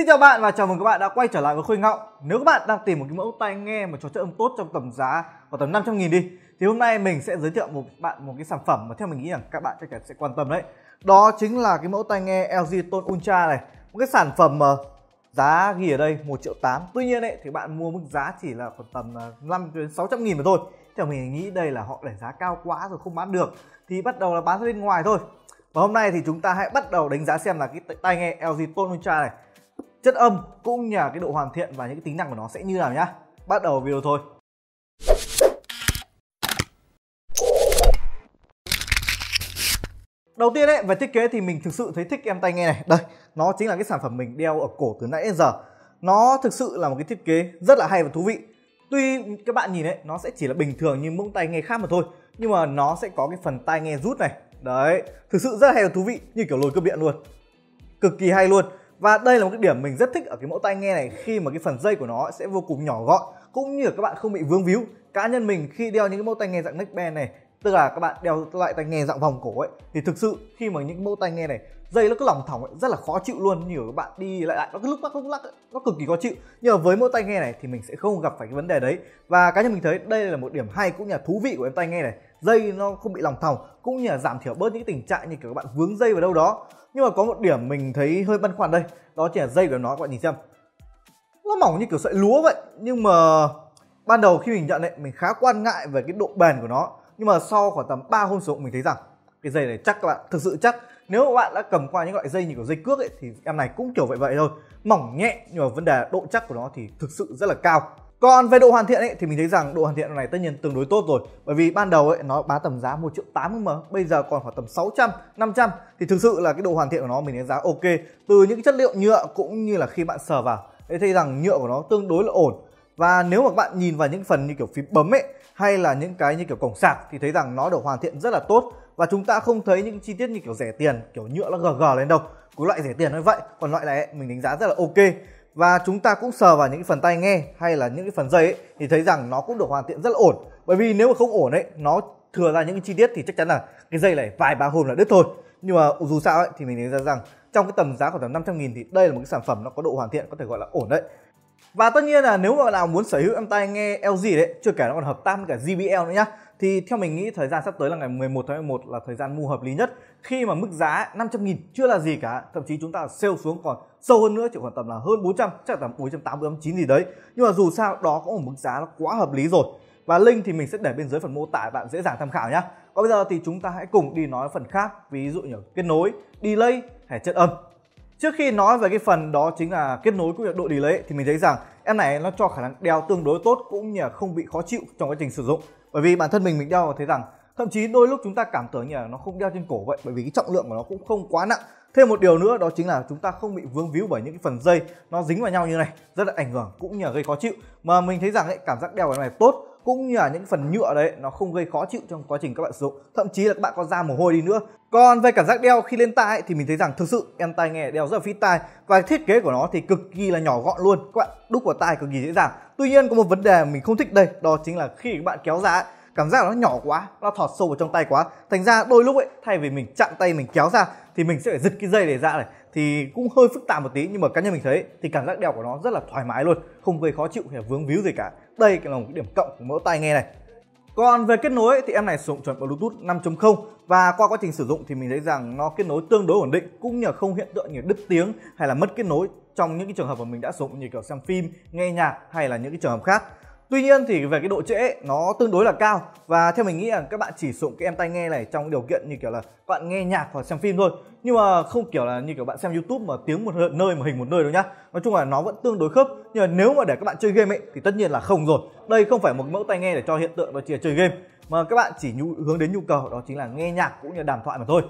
Xin chào bạn và chào mừng các bạn đã quay trở lại với Khôi ngọc Nếu các bạn đang tìm một cái mẫu tai nghe mà cho chất âm tốt trong tầm giá khoảng tầm 500 nghìn đi Thì hôm nay mình sẽ giới thiệu một bạn một cái sản phẩm mà theo mình nghĩ rằng các bạn chắc chắn sẽ quan tâm đấy Đó chính là cái mẫu tai nghe LG Tone Ultra này Một cái sản phẩm mà ờ, giá ghi ở đây 1 triệu 8 Tuy nhiên ấy, thì bạn mua mức giá chỉ là khoảng tầm 5 ờ, đến 600 nghìn mà thôi Theo mình nghĩ đây là họ đẩy giá cao quá rồi không bán được Thì bắt đầu là bán ra bên ngoài thôi Và hôm nay thì chúng ta hãy bắt đầu đánh giá xem là cái tai nghe LG Tone Ultra này chất âm cũng như là cái độ hoàn thiện và những cái tính năng của nó sẽ như nào nhá bắt đầu video thôi Đầu tiên ấy, về thiết kế thì mình thực sự thấy thích em tai nghe này. Đây, nó chính là cái sản phẩm mình đeo ở cổ từ nãy đến giờ. Nó thực sự là một cái thiết kế rất là hay và thú vị. Tuy các bạn nhìn ấy, nó sẽ chỉ là bình thường như mẫu tai nghe khác mà thôi. Nhưng mà nó sẽ có cái phần tai nghe rút này. Đấy, thực sự rất là hay và thú vị, như kiểu lồi cơ biện luôn. Cực kỳ hay luôn và đây là một cái điểm mình rất thích ở cái mẫu tai nghe này khi mà cái phần dây của nó sẽ vô cùng nhỏ gọn cũng như là các bạn không bị vướng víu cá nhân mình khi đeo những cái mẫu tai nghe dạng neckband này tức là các bạn đeo loại tai nghe dạng vòng cổ ấy thì thực sự khi mà những mẫu tai nghe này dây nó cứ lỏng thỏng ấy, rất là khó chịu luôn nhiều các bạn đi lại lại nó cứ lúc lắc lúc lắc nó cực kỳ khó chịu nhưng mà với mẫu tai nghe này thì mình sẽ không gặp phải cái vấn đề đấy và cá nhân mình thấy đây là một điểm hay cũng như là thú vị của em tai nghe này dây nó không bị lòng thòng cũng như là giảm thiểu bớt những tình trạng như kiểu các bạn vướng dây vào đâu đó nhưng mà có một điểm mình thấy hơi băn khoăn đây đó chỉ là dây của nó các bạn nhìn xem nó mỏng như kiểu sợi lúa vậy nhưng mà ban đầu khi mình nhận ấy mình khá quan ngại về cái độ bền của nó nhưng mà sau khoảng tầm 3 hôm sử dụng mình thấy rằng cái dây này chắc các bạn thực sự chắc nếu các bạn đã cầm qua những loại dây như kiểu dây cước ấy thì em này cũng kiểu vậy vậy thôi mỏng nhẹ nhưng mà vấn đề độ chắc của nó thì thực sự rất là cao còn về độ hoàn thiện ấy, thì mình thấy rằng độ hoàn thiện này tất nhiên tương đối tốt rồi bởi vì ban đầu ấy nó bán tầm giá 1 triệu 80 mà bây giờ còn khoảng tầm 600, 500 thì thực sự là cái độ hoàn thiện của nó mình đánh giá ok từ những chất liệu nhựa cũng như là khi bạn sờ vào để thấy rằng nhựa của nó tương đối là ổn và nếu mà bạn nhìn vào những phần như kiểu phím bấm ấy hay là những cái như kiểu cổng sạc thì thấy rằng nó được hoàn thiện rất là tốt và chúng ta không thấy những chi tiết như kiểu rẻ tiền kiểu nhựa nó gờ gờ lên đâu cái loại rẻ tiền nó vậy còn loại này ấy, mình đánh giá rất là ok và chúng ta cũng sờ vào những phần tai nghe hay là những cái phần dây ấy, thì thấy rằng nó cũng được hoàn thiện rất là ổn bởi vì nếu mà không ổn ấy nó thừa ra những chi tiết thì chắc chắn là cái dây này vài ba hôm là đứt thôi nhưng mà dù sao ấy, thì mình thấy ra rằng trong cái tầm giá khoảng tầm 500 nghìn thì đây là một cái sản phẩm nó có độ hoàn thiện có thể gọi là ổn đấy và tất nhiên là nếu mà nào muốn sở hữu em tai nghe LG đấy chưa kể nó còn hợp tam với cả JBL nữa nhá thì theo mình nghĩ thời gian sắp tới là ngày 11 tháng 11 là thời gian mua hợp lý nhất khi mà mức giá 500 nghìn chưa là gì cả thậm chí chúng ta sale xuống còn sâu hơn nữa chỉ khoảng tầm là hơn 400 chắc là tầm 480 chín gì đấy nhưng mà dù sao đó cũng một mức giá nó quá hợp lý rồi và link thì mình sẽ để bên dưới phần mô tả bạn dễ dàng tham khảo nhé còn bây giờ thì chúng ta hãy cùng đi nói phần khác ví dụ như kết nối delay hay chất âm trước khi nói về cái phần đó chính là kết nối cũng như độ delay thì mình thấy rằng em này nó cho khả năng đeo tương đối tốt cũng như là không bị khó chịu trong quá trình sử dụng bởi vì bản thân mình mình đeo và thấy rằng thậm chí đôi lúc chúng ta cảm tưởng như là nó không đeo trên cổ vậy bởi vì cái trọng lượng của nó cũng không quá nặng thêm một điều nữa đó chính là chúng ta không bị vướng víu bởi những cái phần dây nó dính vào nhau như này rất là ảnh hưởng cũng như là gây khó chịu mà mình thấy rằng ấy, cảm giác đeo cái này tốt cũng như là những phần nhựa đấy nó không gây khó chịu trong quá trình các bạn sử dụng thậm chí là các bạn có ra mồ hôi đi nữa còn về cảm giác đeo khi lên tai thì mình thấy rằng thực sự em tai nghe đeo rất là fit tai và thiết kế của nó thì cực kỳ là nhỏ gọn luôn các bạn đúc vào tai cực kỳ dễ dàng tuy nhiên có một vấn đề mình không thích đây đó chính là khi các bạn kéo ra ấy, cảm giác nó nhỏ quá nó thọt sâu vào trong tay quá thành ra đôi lúc ấy thay vì mình chặn tay mình kéo ra thì mình sẽ phải giật cái dây để ra này thì cũng hơi phức tạp một tí nhưng mà cá nhân mình thấy thì cảm giác đeo của nó rất là thoải mái luôn không gây khó chịu hay vướng víu gì cả đây là một cái điểm cộng của mẫu tai nghe này còn về kết nối thì em này sử dụng chuẩn Bluetooth 5.0 và qua quá trình sử dụng thì mình thấy rằng nó kết nối tương đối ổn định cũng nhờ không hiện tượng như đứt tiếng hay là mất kết nối trong những cái trường hợp mà mình đã sử dụng như kiểu xem phim, nghe nhạc hay là những cái trường hợp khác. Tuy nhiên thì về cái độ trễ nó tương đối là cao và theo mình nghĩ là các bạn chỉ sử dụng cái em tai nghe này trong điều kiện như kiểu là bạn nghe nhạc hoặc xem phim thôi nhưng mà không kiểu là như kiểu bạn xem YouTube mà tiếng một nơi mà hình một nơi đâu nhá. Nói chung là nó vẫn tương đối khớp nhưng mà nếu mà để các bạn chơi game ấy thì tất nhiên là không rồi. Đây không phải một mẫu tai nghe để cho hiện tượng và chỉ là chơi game mà các bạn chỉ nhu, hướng đến nhu cầu đó chính là nghe nhạc cũng như đàm thoại mà thôi.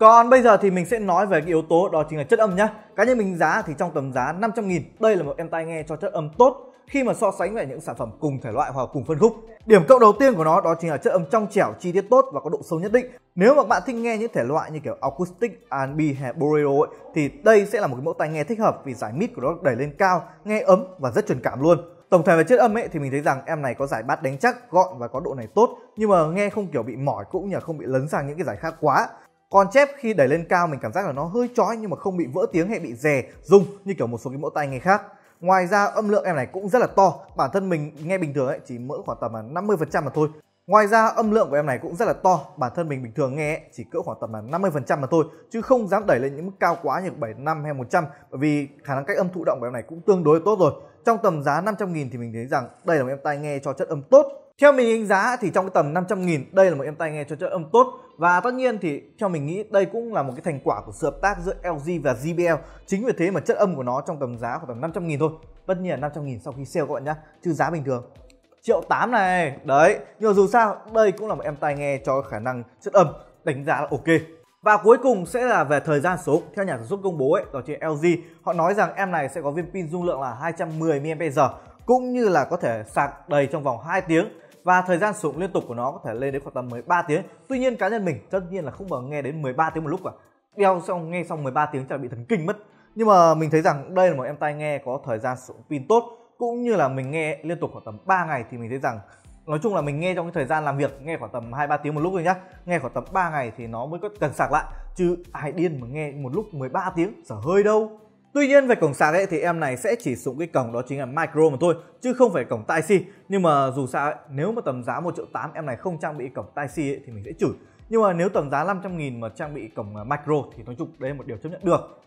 Còn bây giờ thì mình sẽ nói về cái yếu tố đó chính là chất âm nhá. Cá nhân mình giá thì trong tầm giá 500 000 đây là một em tai nghe cho chất âm tốt khi mà so sánh với những sản phẩm cùng thể loại hoặc cùng phân khúc. Điểm cộng đầu tiên của nó đó chính là chất âm trong trẻo, chi tiết tốt và có độ sâu nhất định. Nếu mà bạn thích nghe những thể loại như kiểu acoustic, R&B hay bolero ấy, thì đây sẽ là một cái mẫu tai nghe thích hợp vì giải mid của nó đẩy lên cao, nghe ấm và rất truyền cảm luôn. Tổng thể về chất âm ấy thì mình thấy rằng em này có giải bát đánh chắc, gọn và có độ này tốt nhưng mà nghe không kiểu bị mỏi cũng như là không bị lấn sang những cái giải khác quá. Còn chép khi đẩy lên cao mình cảm giác là nó hơi chói nhưng mà không bị vỡ tiếng hay bị rè, rung như kiểu một số cái mẫu tai nghe khác. Ngoài ra âm lượng em này cũng rất là to Bản thân mình nghe bình thường ấy chỉ mỗi khoảng tầm là 50% mà thôi Ngoài ra âm lượng của em này cũng rất là to Bản thân mình bình thường nghe chỉ cỡ khoảng tầm là 50% mà thôi Chứ không dám đẩy lên những mức cao quá như 75 hay 100 Bởi vì khả năng cách âm thụ động của em này cũng tương đối tốt rồi Trong tầm giá 500.000 thì mình thấy rằng đây là một em tai nghe cho chất âm tốt Theo mình đánh giá thì trong cái tầm 500.000 đây là một em tai nghe cho chất âm tốt và tất nhiên thì theo mình nghĩ đây cũng là một cái thành quả của sự hợp tác giữa LG và JBL Chính vì thế mà chất âm của nó trong tầm giá khoảng tầm 500.000 thôi Tất nhiên là 500.000 sau khi sale các bạn nhé Chứ giá bình thường triệu tám này đấy nhưng mà dù sao đây cũng là một em tai nghe cho khả năng chất âm đánh giá là ok và cuối cùng sẽ là về thời gian số theo nhà sản xuất công bố ấy đó chính là LG họ nói rằng em này sẽ có viên pin dung lượng là 210 mAh cũng như là có thể sạc đầy trong vòng 2 tiếng và thời gian sử dụng liên tục của nó có thể lên đến khoảng tầm 13 tiếng. Tuy nhiên cá nhân mình tất nhiên là không bao nghe đến 13 tiếng một lúc cả. Đeo xong nghe xong 13 tiếng chắc là bị thần kinh mất. Nhưng mà mình thấy rằng đây là một em tai nghe có thời gian sử dụng pin tốt cũng như là mình nghe liên tục khoảng tầm 3 ngày thì mình thấy rằng nói chung là mình nghe trong cái thời gian làm việc nghe khoảng tầm hai ba tiếng một lúc rồi nhá nghe khoảng tầm 3 ngày thì nó mới có cần sạc lại chứ ai điên mà nghe một lúc 13 tiếng sở hơi đâu Tuy nhiên về cổng sạc ấy thì em này sẽ chỉ dùng cái cổng đó chính là micro mà thôi chứ không phải cổng Type-C nhưng mà dù sao ấy, nếu mà tầm giá 1 triệu 8 em này không trang bị cổng Type-C ấy, thì mình sẽ chửi nhưng mà nếu tầm giá 500 nghìn mà trang bị cổng à, micro thì nói chung đấy là một điều chấp nhận được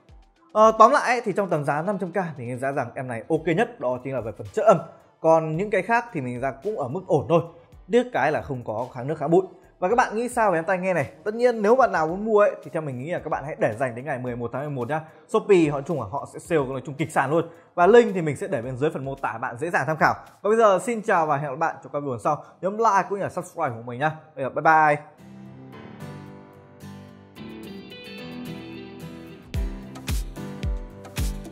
Ờ, tóm lại ấy, thì trong tầm giá 500k thì mình giá rằng em này ok nhất đó chính là về phần chất âm. Còn những cái khác thì mình ra cũng ở mức ổn thôi. Tiếc cái là không có kháng nước khá bụi. Và các bạn nghĩ sao về em tai nghe này? Tất nhiên nếu bạn nào muốn mua ấy thì theo mình nghĩ là các bạn hãy để dành đến ngày 11 tháng 11 nhá. Shopee họ chung là họ sẽ sale nói chung kịch sản luôn. Và link thì mình sẽ để bên dưới phần mô tả bạn dễ dàng tham khảo. Và bây giờ xin chào và hẹn gặp lại bạn trong các video sau. Nhấn like cũng như là subscribe của mình nhá. Bây giờ bye bye.